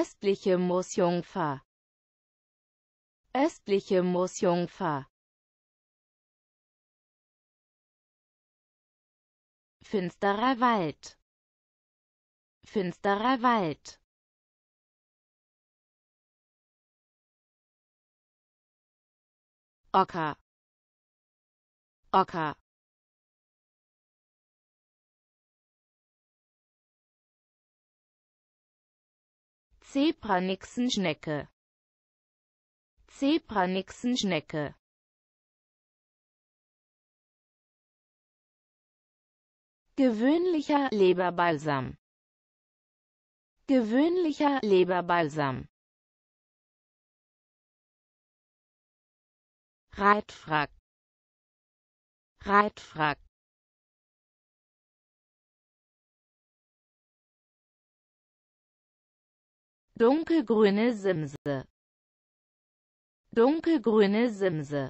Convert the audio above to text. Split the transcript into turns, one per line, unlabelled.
Östliche Moosjungfer. Östliche Moosjungfer. 'Finsterer Wald. 'Finsterer Wald. Ocker. Ocker. Zebranixenschnecke Zebranixenschnecke Gewöhnlicher Leberbalsam Gewöhnlicher Leberbalsam Reitfrack Reitfrack dunkelgrüne Simse dunkelgrüne Simse